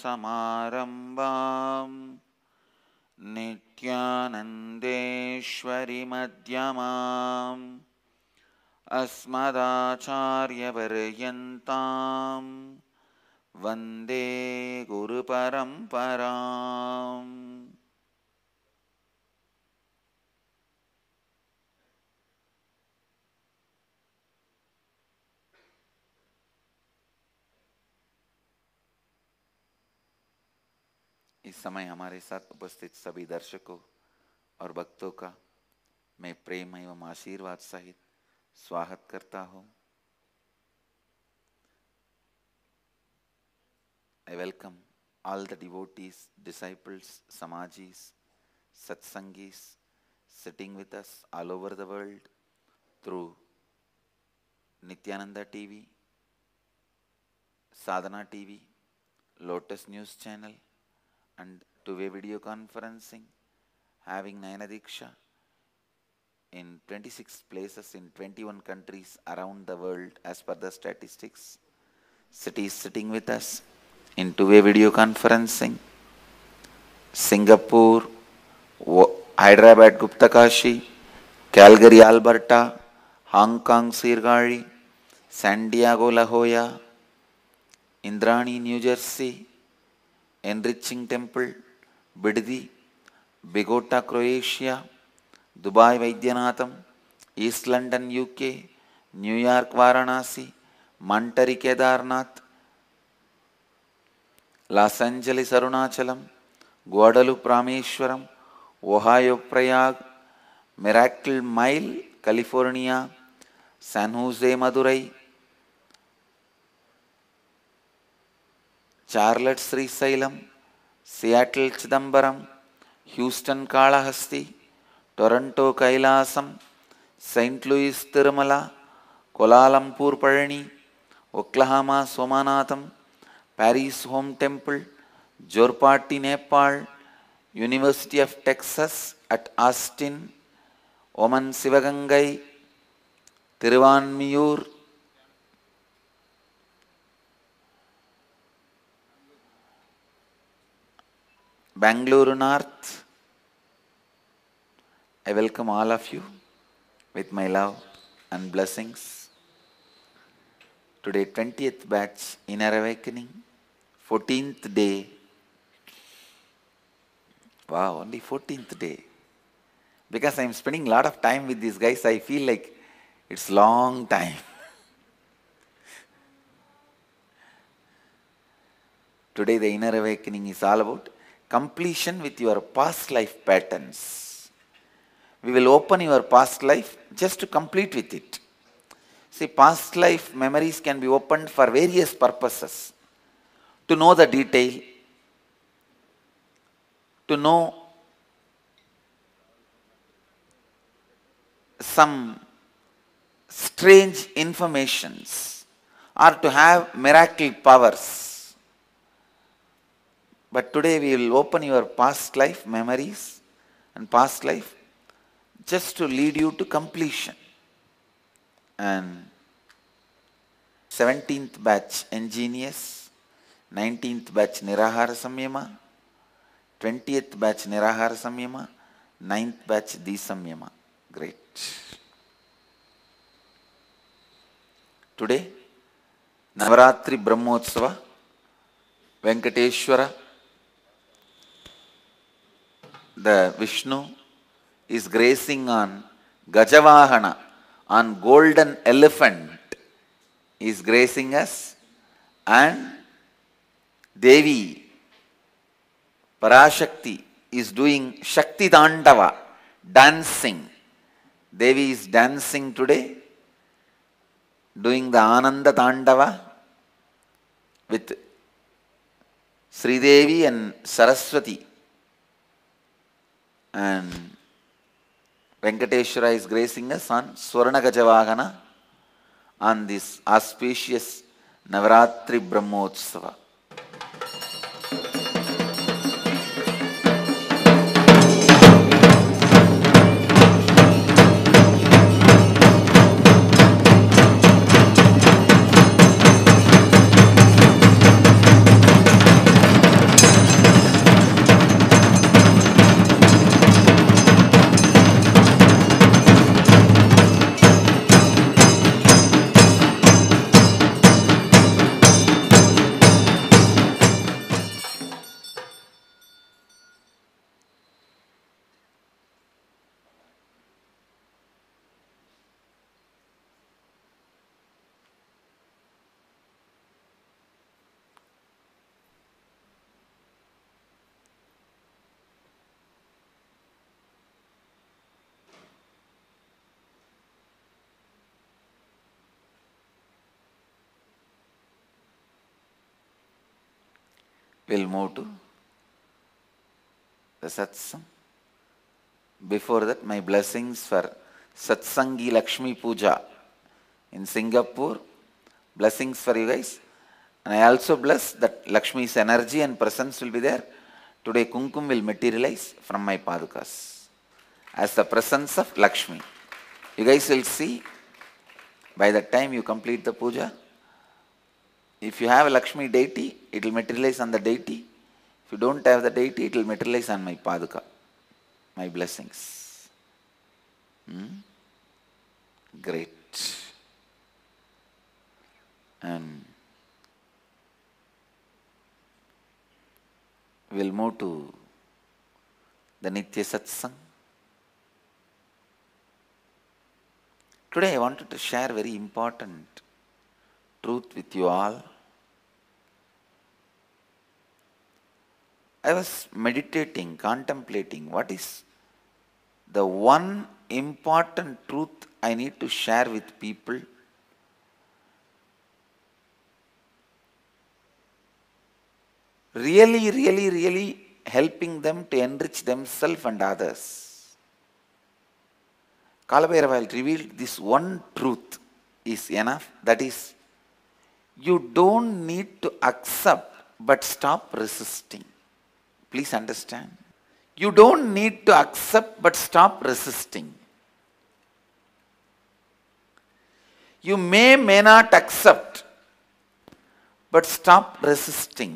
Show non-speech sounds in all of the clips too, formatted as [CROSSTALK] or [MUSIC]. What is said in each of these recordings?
समारम्भाम् नित्यानन्देश्वरिमध्यमाम् अस्मदाचार्यपर्यन्ताम् वन्दे गुरुपरम्पराम् इस समय हमारे साथ उपस्थित सभी दर्शकों और भक्तों का मैं प्रेम एवं आशीर्वाद सहित स्वागत करता हूँ I welcome all the devotees disciples samajis satsangis sitting with us all over the world through Nityananda TV Sadhana TV Lotus news channel and two-way video conferencing, having Nayanadiksha in 26 places in 21 countries around the world as per the statistics. City is sitting with us in two-way video conferencing. Singapore, Hyderabad Guptakashi, Calgary Alberta, Hong Kong Sirgari, San Diego La Jolla, Indrani New Jersey, enriching temple Bidadi Bogota Croatia Dubai Vaidyanatham east London UK New York Varanasi Monterey Kedarnath Los Angeles Arunachalam గోడలు Rameswaram Ohio Prayag miracle mile California San Jose Madurai Charlotte Srisailam Seattle Chidambaram Houston Kalahasti Toronto Kailasam saint Louis Tirumala Kuala Lumpur Palani Oklahoma Somanatham Paris home temple Jorpati Nepal university of Texas at Austin Oman Sivagangai Thiruvanmiyur Bangalore North. I welcome all of you with my love and blessings. Today, 20th batch Inner Awakening, 14th day. Wow, only 14th day. Because I'm spending a lot of time with these guys, I feel like it's long time. [LAUGHS] Today, the Inner Awakening is all about completion with your past life patterns. We will open your past life just to complete with it. See, past life memories can be opened for various purposes. To know the detail, to know some strange informations or to have miracle powers but today we will open your past life memories and past life just to lead you to completion. And 17th batch ingenious, 19th batch Nirahara Samyama, 20th batch Nirahara Samyama, 9th batch Disamyama. Great. Today, Navaratri Brahmotsava, Venkateshwara the Vishnu is gracing on Gajavahana, on golden elephant is gracing us and Devi, Parashakti is doing Shakti Dandava, dancing. Devi is dancing today, doing the Ananda Tandava with Devi and Saraswati and Venkateshwara is gracing us on Swarnagajavagana on this auspicious Navaratri Brahmotsava. We'll move to the satsang. Before that, my blessings for Satsangi Lakshmi Puja in Singapore. Blessings for you guys. And I also bless that Lakshmi's energy and presence will be there. Today Kumkum will materialize from my padukas as the presence of Lakshmi. You guys will see by the time you complete the puja, if you have a Lakshmi deity, it will materialize on the deity. If you don't have the deity, it will materialize on my paduka, my blessings. Hmm? Great. And we'll move to the Nitya Satsang. Today I wanted to share very important truth with you all. I was meditating, contemplating what is the one important truth I need to share with people. Really, really, really helping them to enrich themselves and others. Kalabhairava revealed this one truth is enough, that is you don't need to accept but stop resisting. Please understand. You don't need to accept but stop resisting. You may, may not accept, but stop resisting.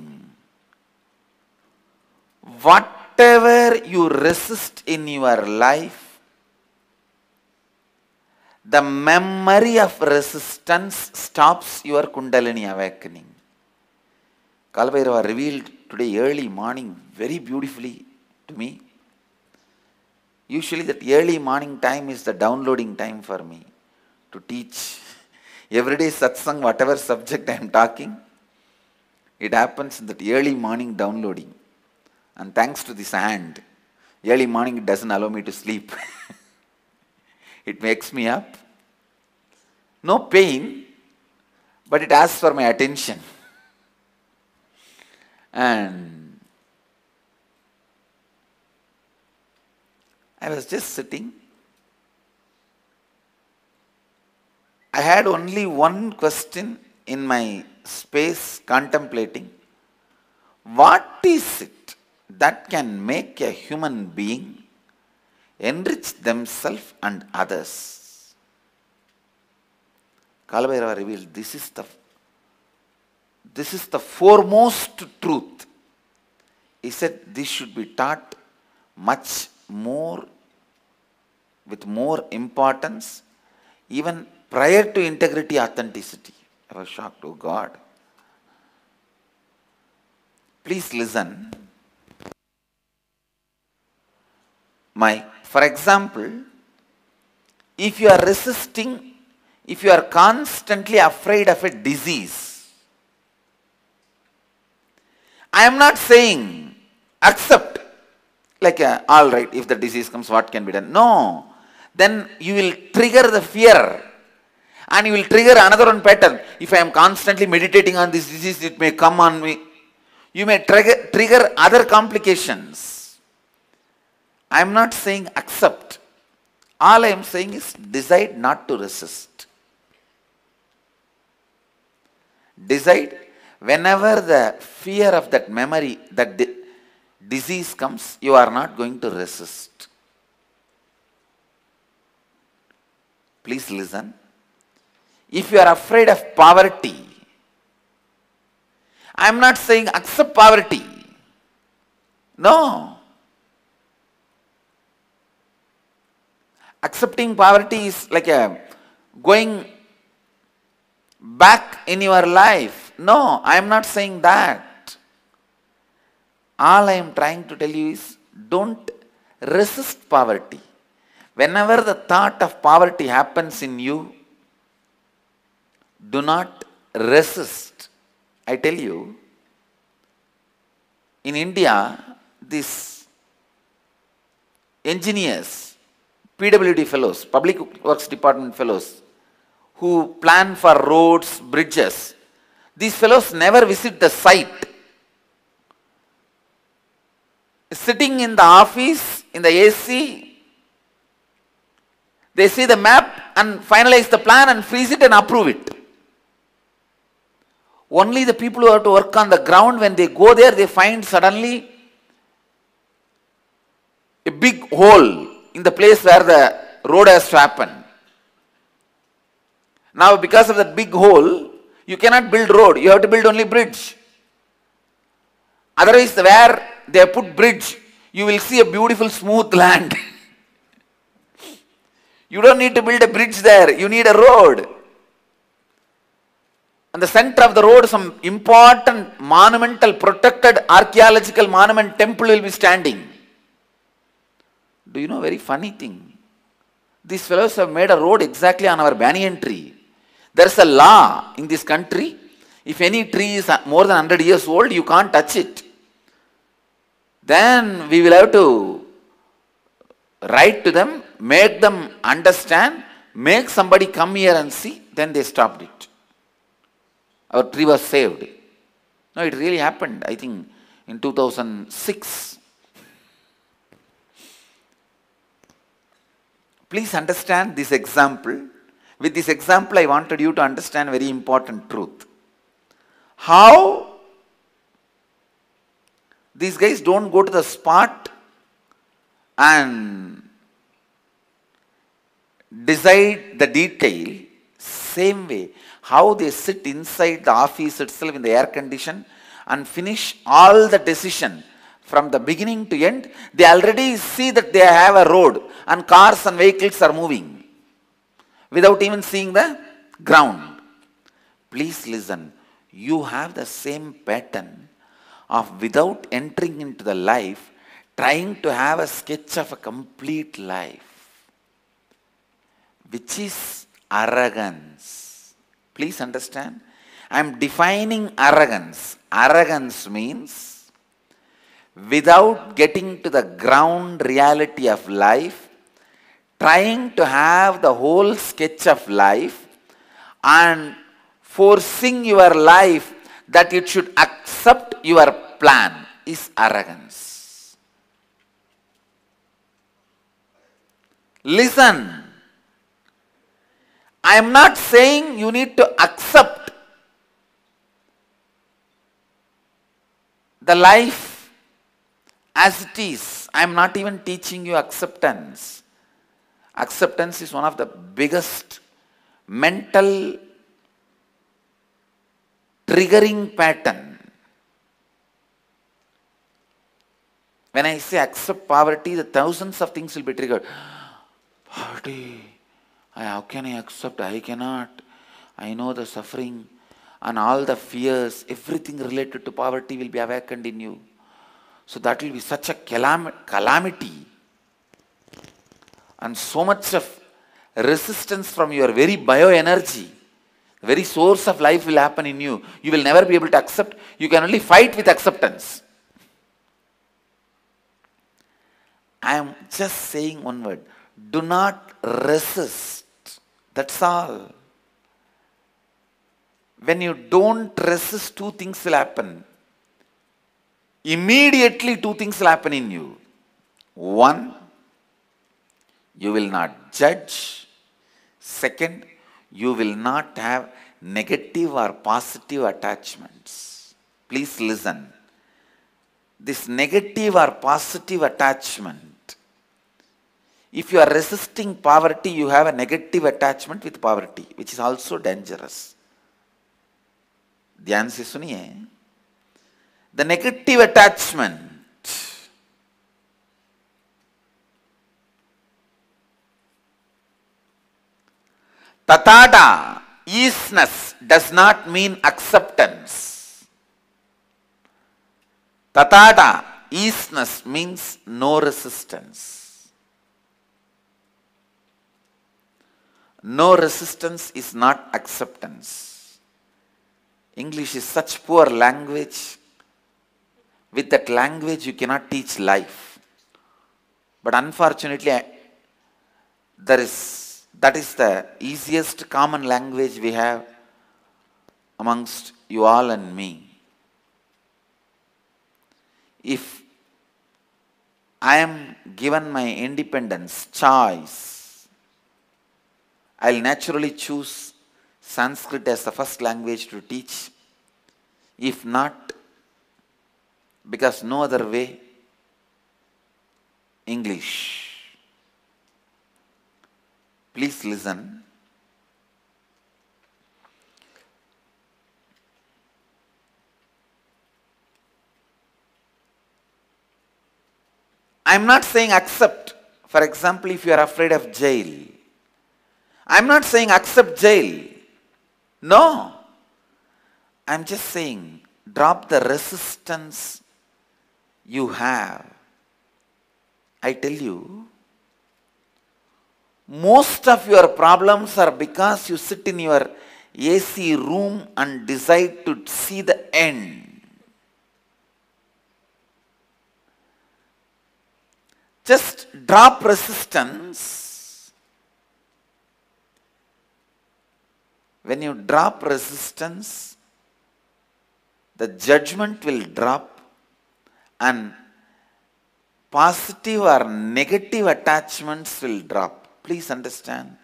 Whatever you resist in your life, the memory of resistance stops your Kundalini awakening. Kalbhairava revealed today early morning very beautifully to me. Usually that early morning time is the downloading time for me to teach. Every day satsang, whatever subject I am talking, it happens in that early morning downloading. And thanks to this hand, early morning doesn't allow me to sleep. [LAUGHS] It wakes me up. No pain, but it asks for my attention. And I was just sitting. I had only one question in my space contemplating. What is it that can make a human being enrich themselves and others. Kalvairava revealed this is the this is the foremost truth. He said this should be taught much more with more importance even prior to integrity authenticity. I was shocked, oh God. Please listen. My for example, if you are resisting, if you are constantly afraid of a disease, I am not saying accept, like uh, all right, if the disease comes, what can be done? No. Then you will trigger the fear and you will trigger another one pattern. If I am constantly meditating on this disease, it may come on me. You may trigger, trigger other complications I am not saying accept. All I am saying is decide not to resist. Decide whenever the fear of that memory, that di disease comes, you are not going to resist. Please listen. If you are afraid of poverty, I am not saying accept poverty. No. accepting poverty is like a going back in your life. No, I am not saying that. All I am trying to tell you is don't resist poverty. Whenever the thought of poverty happens in you, do not resist. I tell you, in India, these engineers, PWD fellows, Public Works Department fellows, who plan for roads, bridges. These fellows never visit the site. Sitting in the office, in the AC, they see the map and finalize the plan and freeze it and approve it. Only the people who have to work on the ground, when they go there, they find suddenly a big hole in the place where the road has to happen. Now, because of that big hole, you cannot build road, you have to build only bridge. Otherwise, where they put bridge, you will see a beautiful smooth [LAUGHS] land. you don't need to build a bridge there, you need a road. And the center of the road, some important monumental, protected archaeological monument temple will be standing. Do you know very funny thing? These fellows have made a road exactly on our banyan tree. There's a law in this country. If any tree is more than 100 years old, you can't touch it. Then we will have to write to them, make them understand, make somebody come here and see. Then they stopped it. Our tree was saved. No, it really happened, I think, in 2006. Please understand this example. With this example, I wanted you to understand very important truth. How these guys don't go to the spot and decide the detail same way how they sit inside the office itself in the air condition and finish all the decision from the beginning to end they already see that they have a road and cars and vehicles are moving without even seeing the ground. Please listen, you have the same pattern of without entering into the life, trying to have a sketch of a complete life, which is arrogance. Please understand, I am defining arrogance. Arrogance means without getting to the ground reality of life, trying to have the whole sketch of life and forcing your life that it should accept your plan is arrogance. Listen. I am not saying you need to accept the life as it is. I am not even teaching you acceptance. Acceptance is one of the biggest mental triggering pattern. When I say accept poverty, the thousands of things will be triggered. Poverty, how can I accept? I cannot. I know the suffering and all the fears, everything related to poverty will be awakened in you. So that will be such a calam calamity and so much of resistance from your very bioenergy, the very source of life will happen in you. You will never be able to accept. You can only fight with acceptance. I am just saying one word. Do not resist. That's all. When you don't resist, two things will happen. Immediately, two things will happen in you. One, you will not judge. Second, you will not have negative or positive attachments. Please listen. This negative or positive attachment, if you are resisting poverty, you have a negative attachment with poverty, which is also dangerous. The negative सुनिए Tatada, easiness does not mean acceptance. Tatada, easiness means no resistance. No resistance is not acceptance. English is such poor language. With that language, you cannot teach life. But unfortunately, there is that is the easiest common language we have amongst you all and me. If I am given my independence, choice, I'll naturally choose Sanskrit as the first language to teach. If not, because no other way, English. Please listen. I am not saying accept. For example, if you are afraid of jail, I am not saying accept jail. No. I am just saying drop the resistance you have. I tell you, most of your problems are because you sit in your AC room and decide to see the end. Just drop resistance. When you drop resistance, the judgment will drop and positive or negative attachments will drop. Please understand.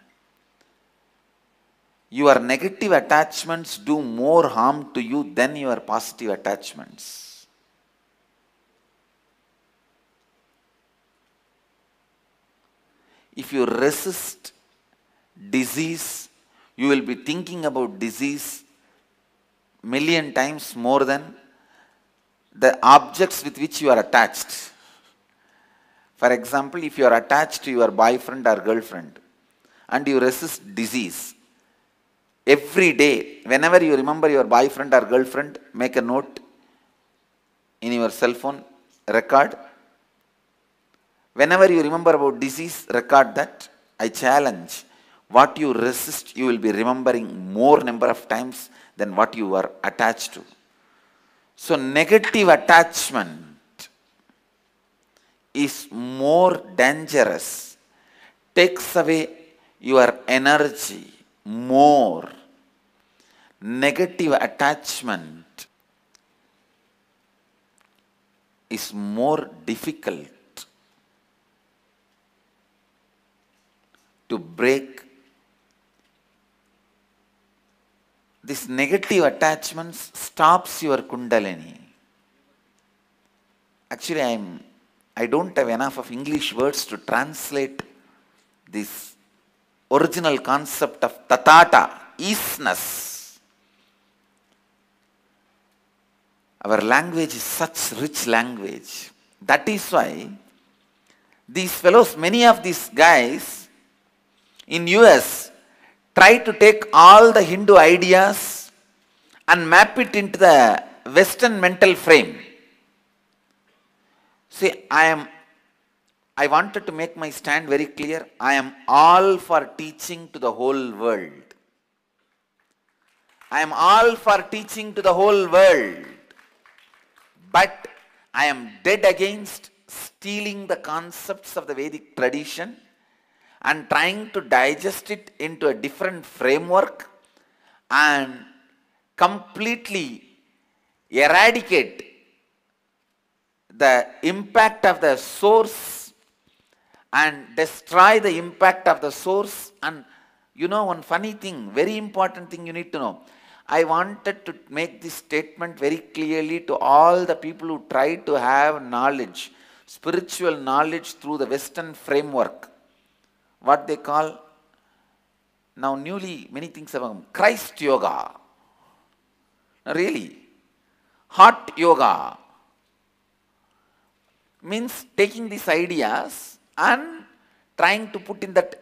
Your negative attachments do more harm to you than your positive attachments. If you resist disease, you will be thinking about disease million times more than the objects with which you are attached. For example, if you are attached to your boyfriend or girlfriend and you resist disease, every day, whenever you remember your boyfriend or girlfriend, make a note in your cell phone, record. Whenever you remember about disease, record that. I challenge what you resist, you will be remembering more number of times than what you are attached to. So, negative attachment is more dangerous, takes away your energy more. Negative attachment is more difficult to break this negative attachment stops your kundalini actually i'm I don't have enough of English words to translate this original concept of tatata, easeness. Our language is such rich language. That is why these fellows, many of these guys in US try to take all the Hindu ideas and map it into the Western mental frame. See, I am, I wanted to make my stand very clear. I am all for teaching to the whole world. I am all for teaching to the whole world. But I am dead against stealing the concepts of the Vedic tradition and trying to digest it into a different framework and completely eradicate the impact of the source and destroy the impact of the source. And you know, one funny thing, very important thing you need to know. I wanted to make this statement very clearly to all the people who try to have knowledge, spiritual knowledge through the Western framework. What they call now newly many things have come. Christ yoga. Now really. Heart yoga means taking these ideas and trying to put in that,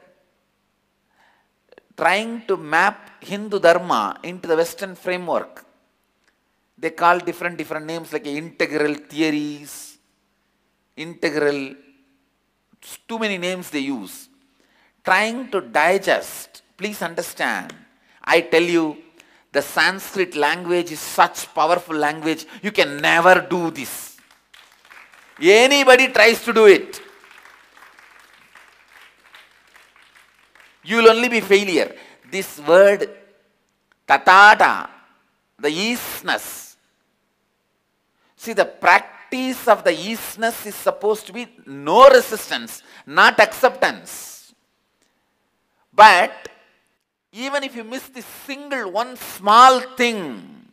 trying to map Hindu Dharma into the Western framework. They call different, different names like integral theories, integral, too many names they use. Trying to digest, please understand, I tell you, the Sanskrit language is such powerful language, you can never do this. Anybody tries to do it, you will only be failure. This word tatata, the easiness. See, the practice of the easiness is supposed to be no resistance, not acceptance. But even if you miss this single one small thing,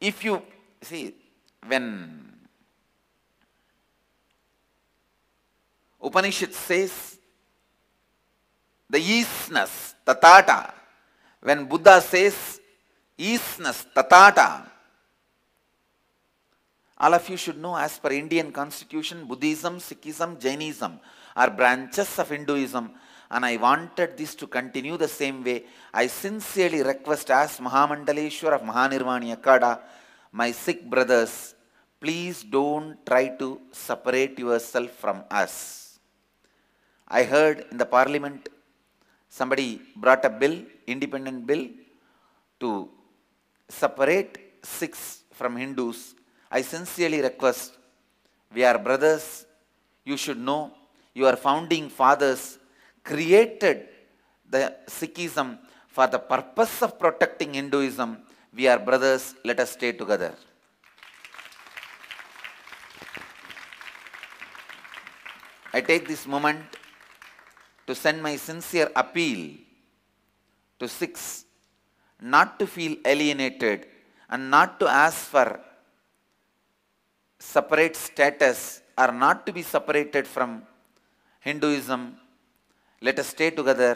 if you see when Upanishad says the easeness, tatata, when Buddha says easeness, tatata, all of you should know as per Indian constitution, Buddhism, Sikhism, Jainism are branches of Hinduism and I wanted this to continue the same way. I sincerely request as Mahamandaleshwar of Mahanirvani Akada, my Sikh brothers, Please don't try to separate yourself from us. I heard in the parliament somebody brought a bill, independent bill, to separate Sikhs from Hindus. I sincerely request, we are brothers, you should know, your founding fathers created the Sikhism for the purpose of protecting Hinduism. We are brothers, let us stay together. I take this moment to send my sincere appeal to Sikhs not to feel alienated and not to ask for separate status or not to be separated from Hinduism. Let us stay together.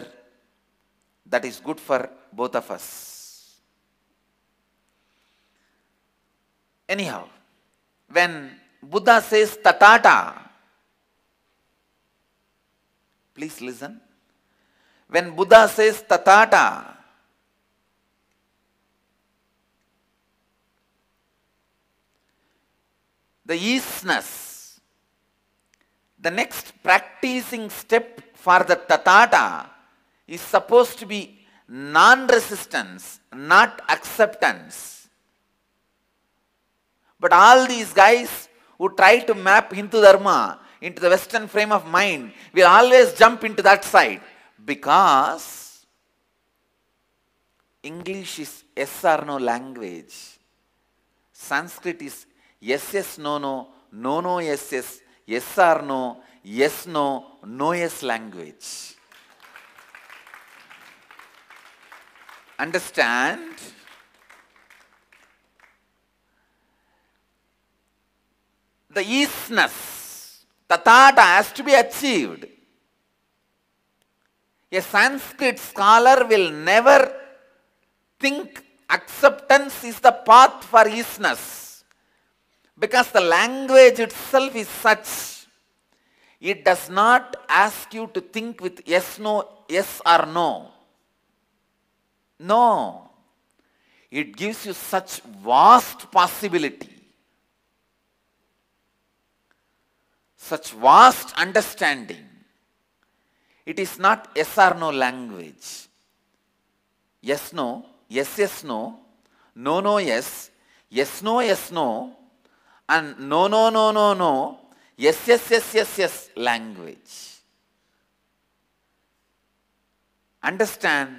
That is good for both of us. Anyhow, when Buddha says tatata, Please listen. When Buddha says "tatata," the easiness, the next practicing step for the "tatata" is supposed to be non-resistance, not acceptance. But all these guys who try to map Hindu Dharma into the Western frame of mind, we always jump into that side because English is yes or no language. Sanskrit is yes, yes, no, no, no, no, yes, yes, yes or no, yes, no, no, yes language. Understand? The easiness Tathata has to be achieved. A Sanskrit scholar will never think acceptance is the path for easiness because the language itself is such. It does not ask you to think with yes, no, yes or no. No. It gives you such vast possibility. such vast understanding. It is not yes or no language. Yes, no, yes, yes, no, no, no, yes, yes, no, yes, no, and no, no, no, no, no, yes, yes, yes, yes, yes language. Understand,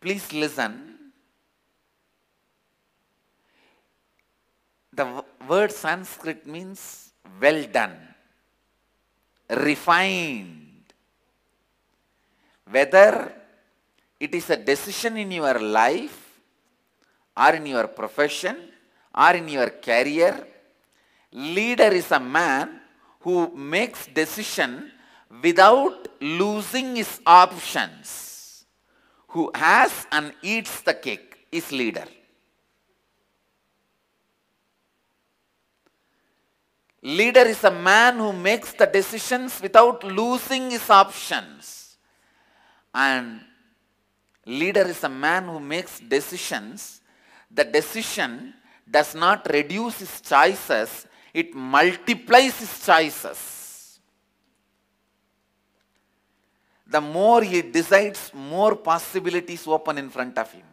please listen. The word Sanskrit means well done, refined. Whether it is a decision in your life or in your profession or in your career, leader is a man who makes decision without losing his options, who has and eats the cake, is leader. Leader is a man who makes the decisions without losing his options. And leader is a man who makes decisions. The decision does not reduce his choices, it multiplies his choices. The more he decides, more possibilities open in front of him.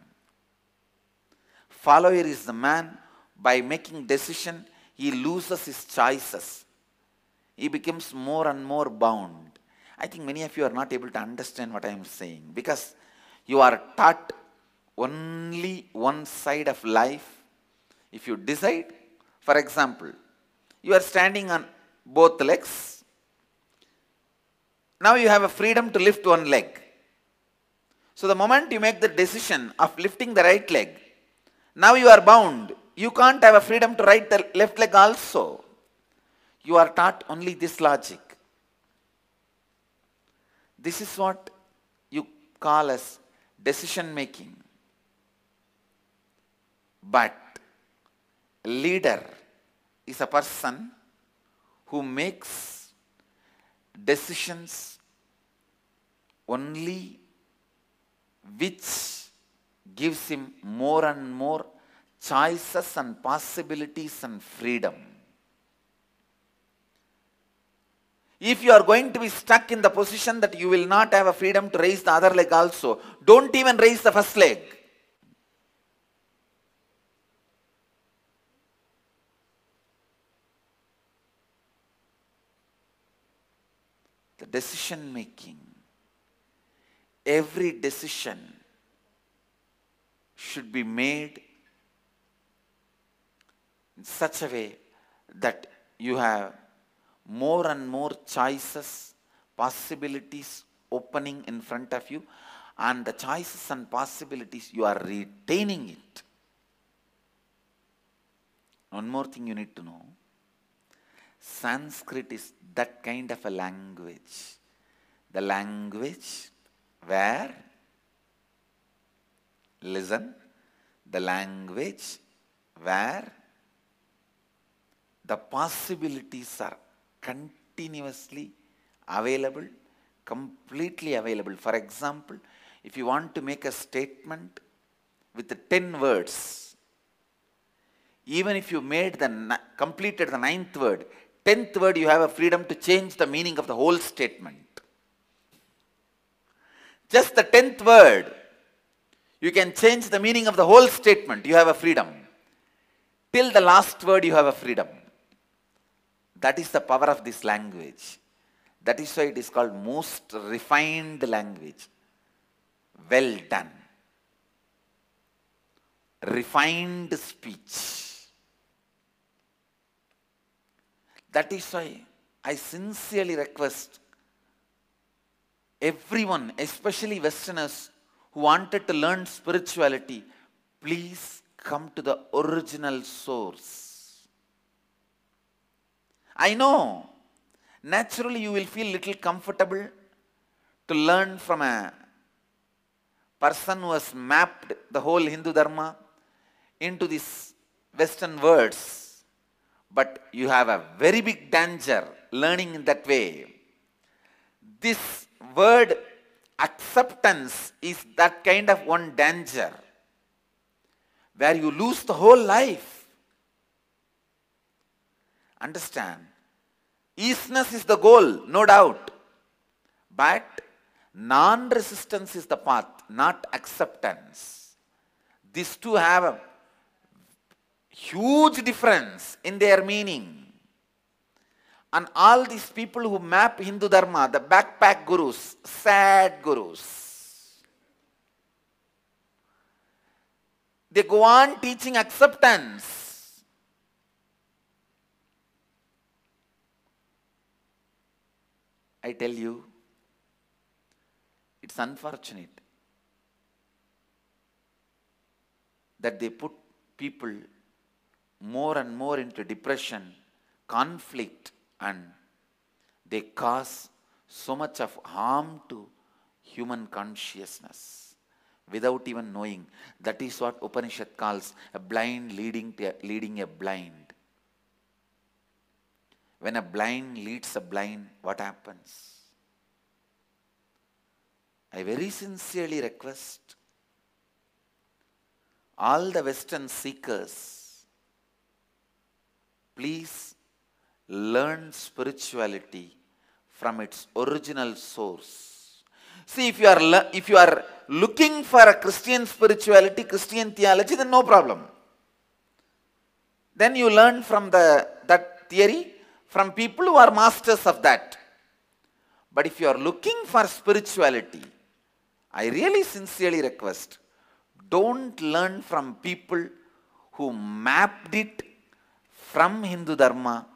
Follower is the man by making decision he loses his choices. He becomes more and more bound. I think many of you are not able to understand what I am saying because you are taught only one side of life. If you decide, for example, you are standing on both legs. Now you have a freedom to lift one leg. So the moment you make the decision of lifting the right leg, now you are bound you can't have a freedom to write the left leg also. You are taught only this logic. This is what you call as decision making. But leader is a person who makes decisions only which gives him more and more choices and possibilities and freedom. If you are going to be stuck in the position that you will not have a freedom to raise the other leg also, don't even raise the first leg. The decision making, every decision should be made in such a way that you have more and more choices, possibilities opening in front of you and the choices and possibilities you are retaining it. One more thing you need to know. Sanskrit is that kind of a language. The language where, listen, the language where the possibilities are continuously available, completely available. For example, if you want to make a statement with 10 words, even if you made the completed the ninth word, tenth word you have a freedom to change the meaning of the whole statement. Just the tenth word, you can change the meaning of the whole statement. You have a freedom. Till the last word, you have a freedom. That is the power of this language. That is why it is called most refined language. Well done. Refined speech. That is why I sincerely request everyone, especially Westerners who wanted to learn spirituality, please come to the original source. I know. Naturally, you will feel little comfortable to learn from a person who has mapped the whole Hindu Dharma into these Western words. But you have a very big danger learning in that way. This word acceptance is that kind of one danger where you lose the whole life Understand? Easiness is the goal, no doubt. But non-resistance is the path, not acceptance. These two have a huge difference in their meaning. And all these people who map Hindu Dharma, the backpack gurus, sad gurus, they go on teaching acceptance. I tell you, it's unfortunate that they put people more and more into depression, conflict, and they cause so much of harm to human consciousness without even knowing. That is what Upanishad calls a blind leading, a, leading a blind. When a blind leads a blind, what happens? I very sincerely request all the Western seekers, please learn spirituality from its original source. See, if you are, if you are looking for a Christian spirituality, Christian theology, then no problem. Then you learn from the, that theory from people who are masters of that. But if you are looking for spirituality, I really sincerely request, don't learn from people who mapped it from Hindu Dharma.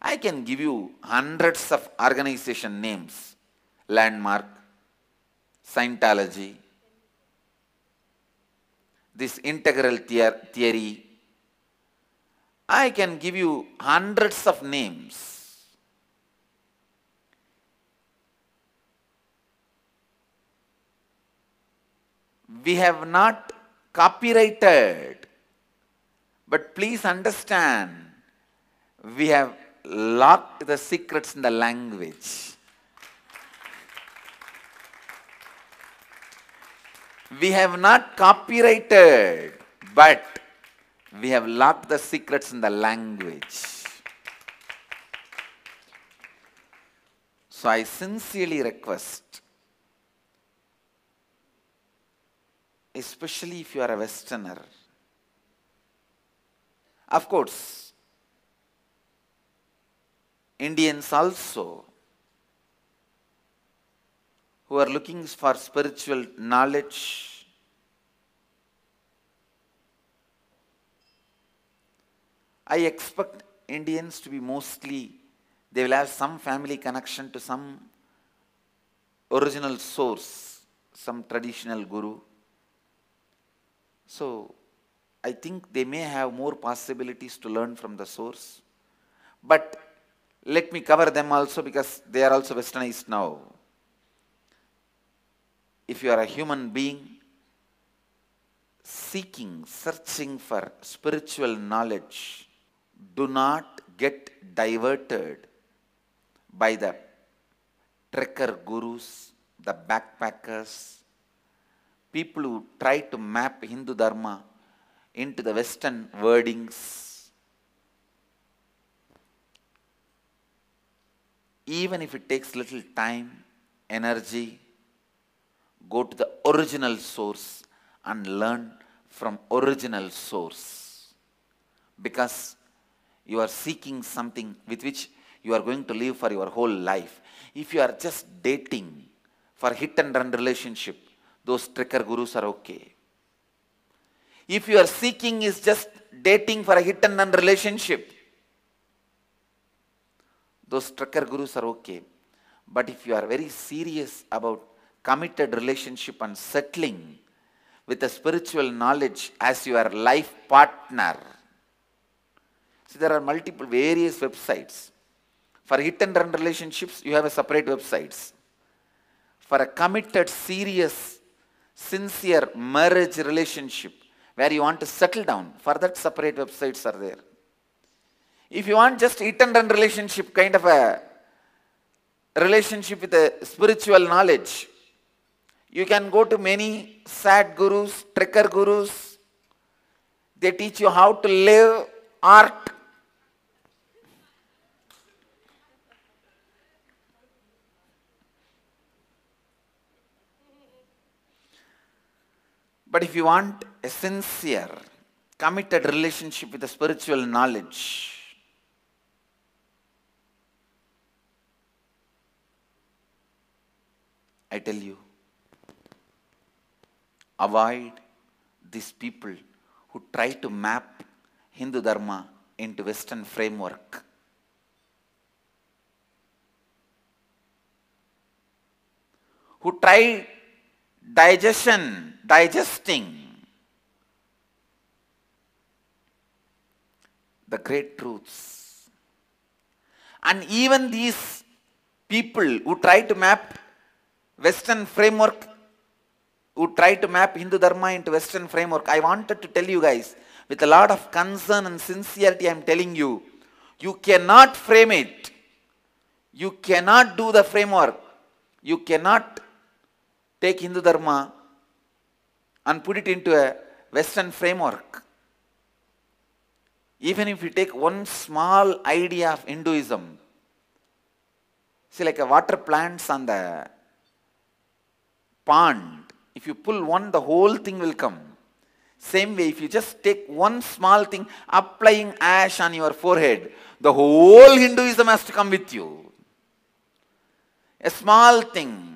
I can give you hundreds of organization names, Landmark, Scientology, this integral theory, I can give you hundreds of names. We have not copyrighted, but please understand, we have locked the secrets in the language. we have not copyrighted, but we have locked the secrets in the language. So I sincerely request, especially if you are a Westerner, of course, Indians also who are looking for spiritual knowledge I expect Indians to be mostly, they will have some family connection to some original source, some traditional guru. So, I think they may have more possibilities to learn from the source. But let me cover them also because they are also westernized now. If you are a human being seeking, searching for spiritual knowledge, do not get diverted by the trekker gurus, the backpackers, people who try to map Hindu Dharma into the Western wordings. Even if it takes little time, energy, go to the original source and learn from original source. Because you are seeking something with which you are going to live for your whole life. If you are just dating for hit and run relationship, those tricker gurus are okay. If you are seeking is just dating for a hit and run relationship, those tricker gurus are okay. But if you are very serious about committed relationship and settling with a spiritual knowledge as your life partner, See, there are multiple, various websites. For hit and run relationships, you have a separate websites. For a committed, serious, sincere marriage relationship, where you want to settle down, for that separate websites are there. If you want just hit and run relationship, kind of a relationship with a spiritual knowledge, you can go to many sad gurus, tricker gurus. They teach you how to live art But if you want a sincere, committed relationship with the spiritual knowledge, I tell you, avoid these people who try to map Hindu Dharma into Western framework. Who try digestion, digesting. The great truths. And even these people who try to map Western framework, who try to map Hindu Dharma into Western framework, I wanted to tell you guys, with a lot of concern and sincerity, I'm telling you, you cannot frame it. You cannot do the framework. You cannot take Hindu Dharma and put it into a Western framework. Even if you take one small idea of Hinduism, see like a water plants on the pond, if you pull one, the whole thing will come. Same way, if you just take one small thing, applying ash on your forehead, the whole Hinduism has to come with you. A small thing,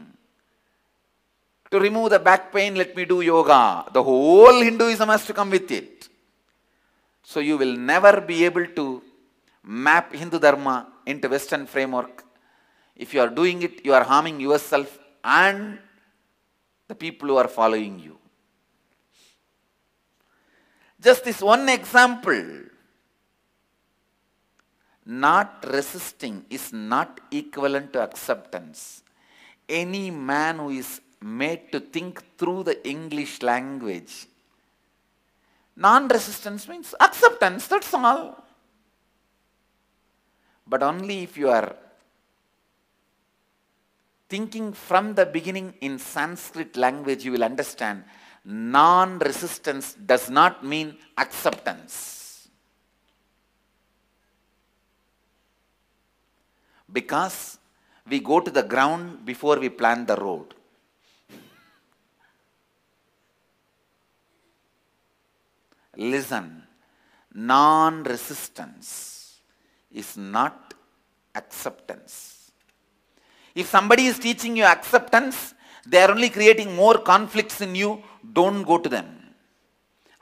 to remove the back pain, let me do yoga. The whole Hinduism has to come with it. So you will never be able to map Hindu Dharma into Western framework. If you are doing it, you are harming yourself and the people who are following you. Just this one example, not resisting is not equivalent to acceptance. Any man who is made to think through the English language. Non-resistance means acceptance, that's all. But only if you are thinking from the beginning in Sanskrit language, you will understand non-resistance does not mean acceptance. Because we go to the ground before we plant the road. Listen, non resistance is not acceptance. If somebody is teaching you acceptance, they are only creating more conflicts in you. Don't go to them.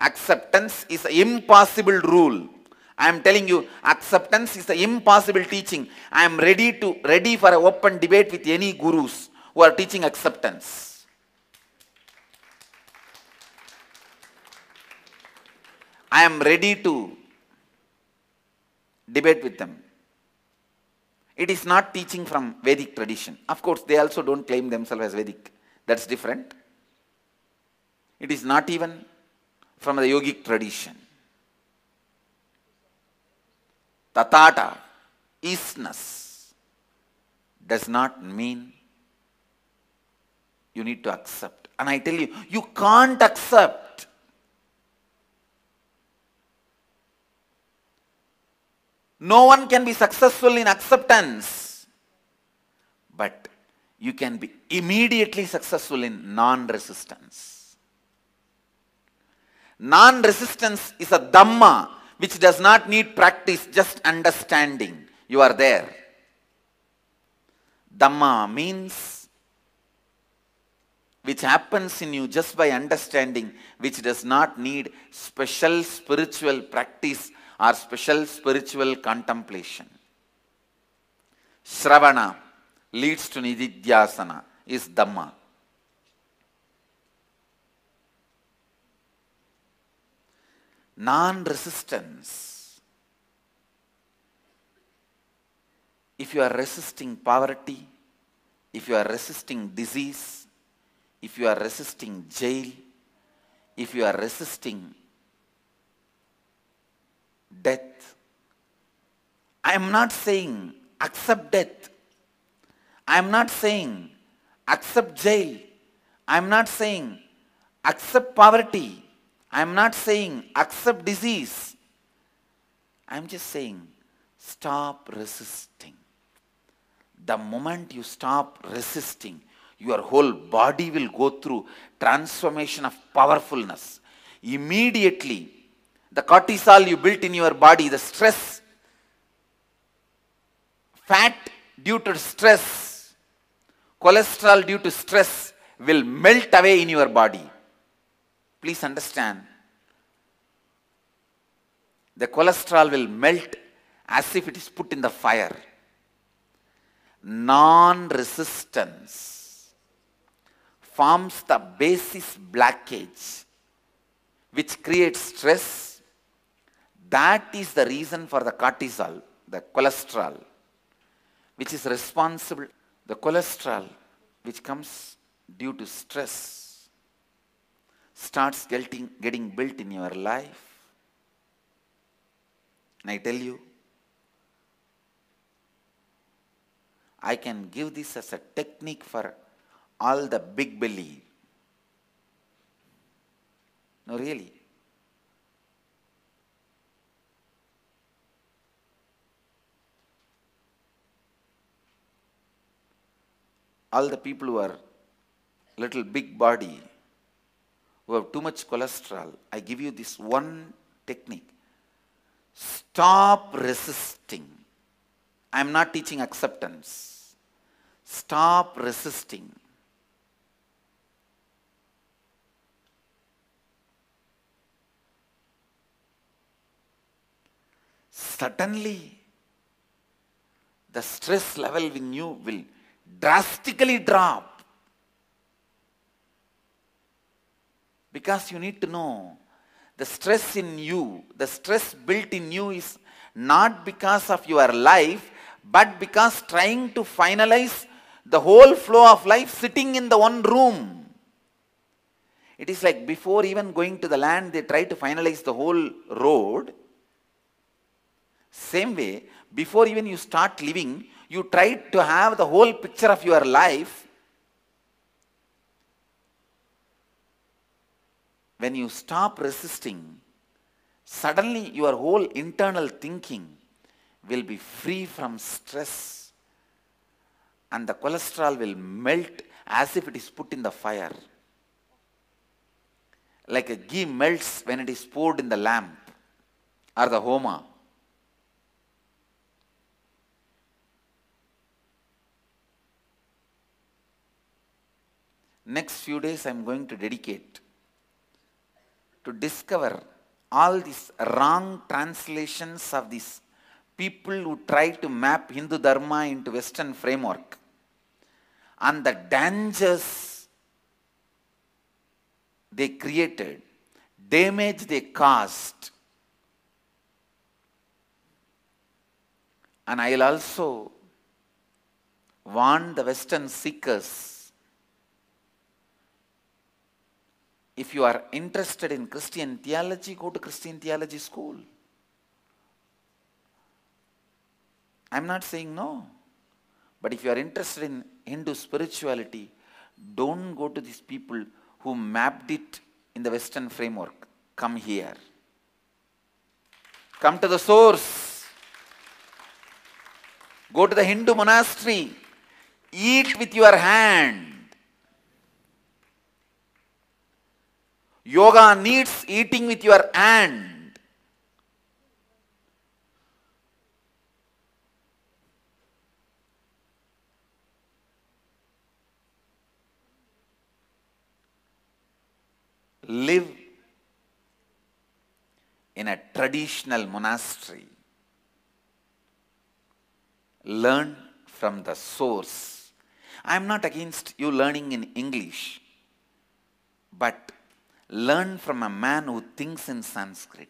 Acceptance is an impossible rule. I am telling you, acceptance is an impossible teaching. I am ready to ready for an open debate with any gurus who are teaching acceptance. I am ready to debate with them. It is not teaching from Vedic tradition. Of course, they also don't claim themselves as Vedic. That's different. It is not even from the yogic tradition. Tatata, isness, does not mean you need to accept. And I tell you, you can't accept No one can be successful in acceptance, but you can be immediately successful in non-resistance. Non-resistance is a Dhamma which does not need practice, just understanding. You are there. Dhamma means which happens in you just by understanding, which does not need special spiritual practice our special spiritual contemplation. Shravana leads to Nididhyasana is Dhamma. Non-resistance. If you are resisting poverty, if you are resisting disease, if you are resisting jail, if you are resisting death. I am not saying accept death. I am not saying accept jail. I am not saying accept poverty. I am not saying accept disease. I am just saying stop resisting. The moment you stop resisting, your whole body will go through transformation of powerfulness. Immediately, the cortisol you built in your body, the stress, fat due to stress, cholesterol due to stress will melt away in your body. Please understand. The cholesterol will melt as if it is put in the fire. Non-resistance forms the basis blockage which creates stress that is the reason for the cortisol, the cholesterol, which is responsible. The cholesterol, which comes due to stress, starts getting, getting built in your life. And I tell you, I can give this as a technique for all the big belly. No, really. all the people who are little big body, who have too much cholesterol, I give you this one technique. Stop resisting. I'm not teaching acceptance. Stop resisting. Suddenly, the stress level in you will drastically drop. Because you need to know the stress in you, the stress built in you is not because of your life, but because trying to finalize the whole flow of life sitting in the one room. It is like before even going to the land, they try to finalize the whole road. Same way, before even you start living, you try to have the whole picture of your life, when you stop resisting, suddenly your whole internal thinking will be free from stress and the cholesterol will melt as if it is put in the fire. Like a ghee melts when it is poured in the lamp or the homa. next few days I'm going to dedicate to discover all these wrong translations of these people who try to map Hindu Dharma into Western framework and the dangers they created, damage they caused. And I'll also warn the Western seekers If you are interested in Christian theology, go to Christian theology school. I'm not saying no. But if you are interested in Hindu spirituality, don't go to these people who mapped it in the Western framework. Come here. Come to the source. Go to the Hindu monastery. Eat with your hand. Yoga needs eating with your hand. Live in a traditional monastery. Learn from the source. I am not against you learning in English, but learn from a man who thinks in Sanskrit.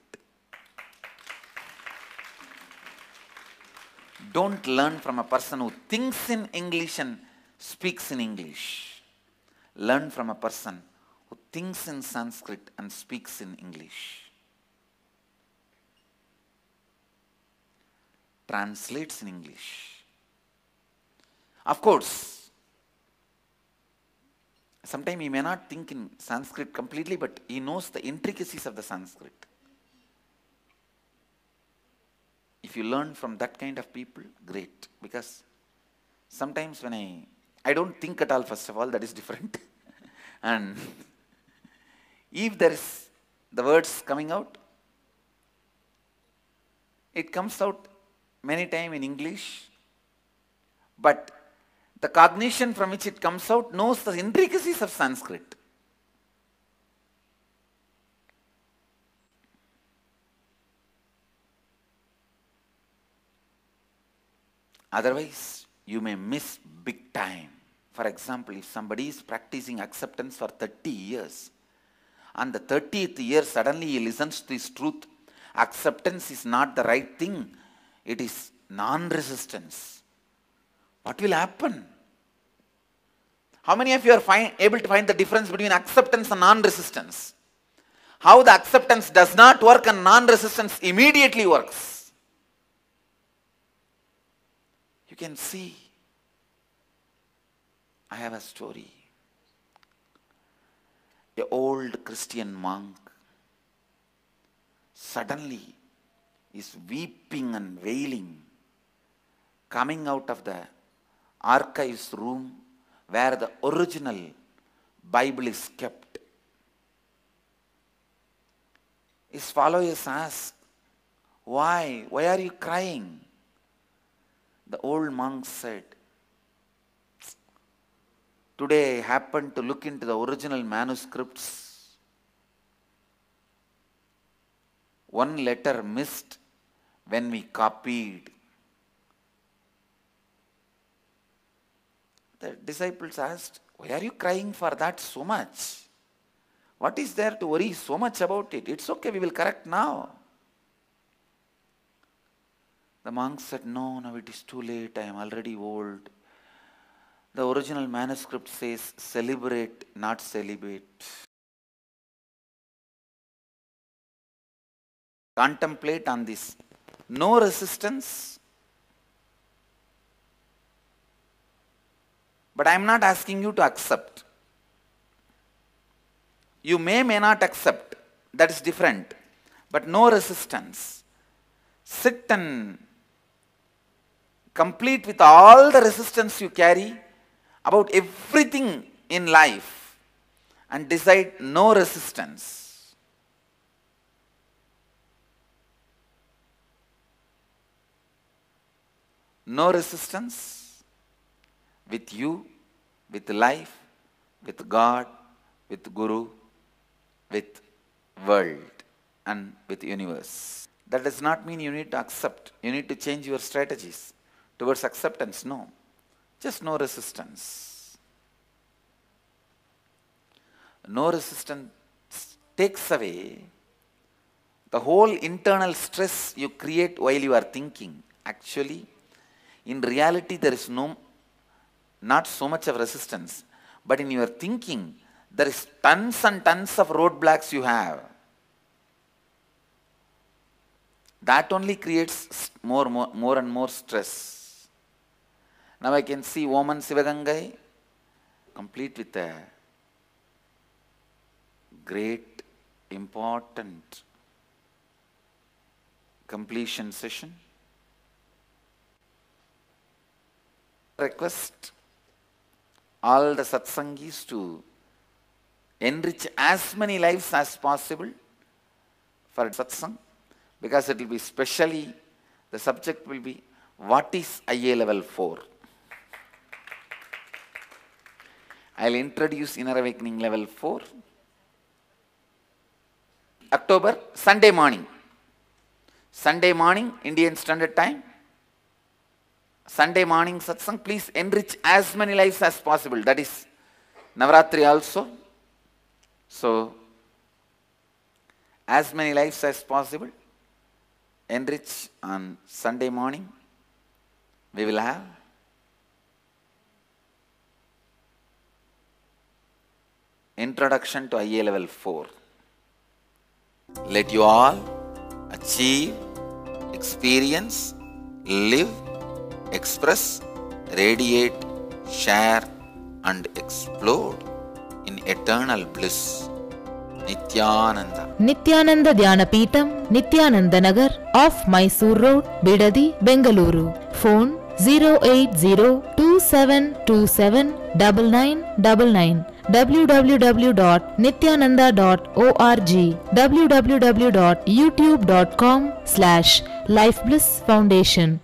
Don't learn from a person who thinks in English and speaks in English. Learn from a person who thinks in Sanskrit and speaks in English. Translates in English. Of course, Sometimes he may not think in Sanskrit completely, but he knows the intricacies of the Sanskrit. If you learn from that kind of people, great. Because sometimes when I, I don't think at all, first of all, that is different. [LAUGHS] and if there is the words coming out, it comes out many times in English, but the cognition from which it comes out knows the intricacies of Sanskrit. Otherwise, you may miss big time. For example, if somebody is practicing acceptance for 30 years, and the 30th year suddenly he listens to this truth, acceptance is not the right thing, it is non resistance. What will happen? How many of you are find, able to find the difference between acceptance and non-resistance? How the acceptance does not work and non-resistance immediately works. You can see, I have a story. A old Christian monk suddenly is weeping and wailing coming out of the archives room where the original Bible is kept. His followers asked, Why? Why are you crying? The old monk said, Today I happened to look into the original manuscripts. One letter missed when we copied. The disciples asked, Why are you crying for that so much? What is there to worry so much about it? It's okay, we will correct now. The monk said, No, now it is too late. I am already old. The original manuscript says, Celebrate, not celibate. Contemplate on this. No resistance, But I am not asking you to accept. You may, may not accept. That is different. But no resistance. Sit and complete with all the resistance you carry about everything in life and decide no resistance. No resistance with you, with life, with God, with Guru, with world and with universe. That does not mean you need to accept. You need to change your strategies towards acceptance. No. Just no resistance. No resistance takes away the whole internal stress you create while you are thinking. Actually, in reality, there is no not so much of resistance, but in your thinking, there is tons and tons of roadblocks you have. That only creates more, more, more and more stress. Now I can see woman Sivagangai complete with a great, important completion session. Request all the satsangis to enrich as many lives as possible for satsang because it will be specially, the subject will be what is IA level 4? I'll introduce Inner Awakening level 4. October, Sunday morning. Sunday morning, Indian Standard Time, Sunday morning satsang, please enrich as many lives as possible. That is Navratri also. So, as many lives as possible. Enrich on Sunday morning. We will have Introduction to IA Level 4. Let you all achieve, experience, live express, radiate, share, and explode in eternal bliss. Nityananda Nityananda Dhyanapeetam Nityananda Nagar off Mysore road Bidadi Bengaluru phone zero eight zero two seven two seven double nine double nine www.nityananda.org www.youtube.com slash lifebliss foundation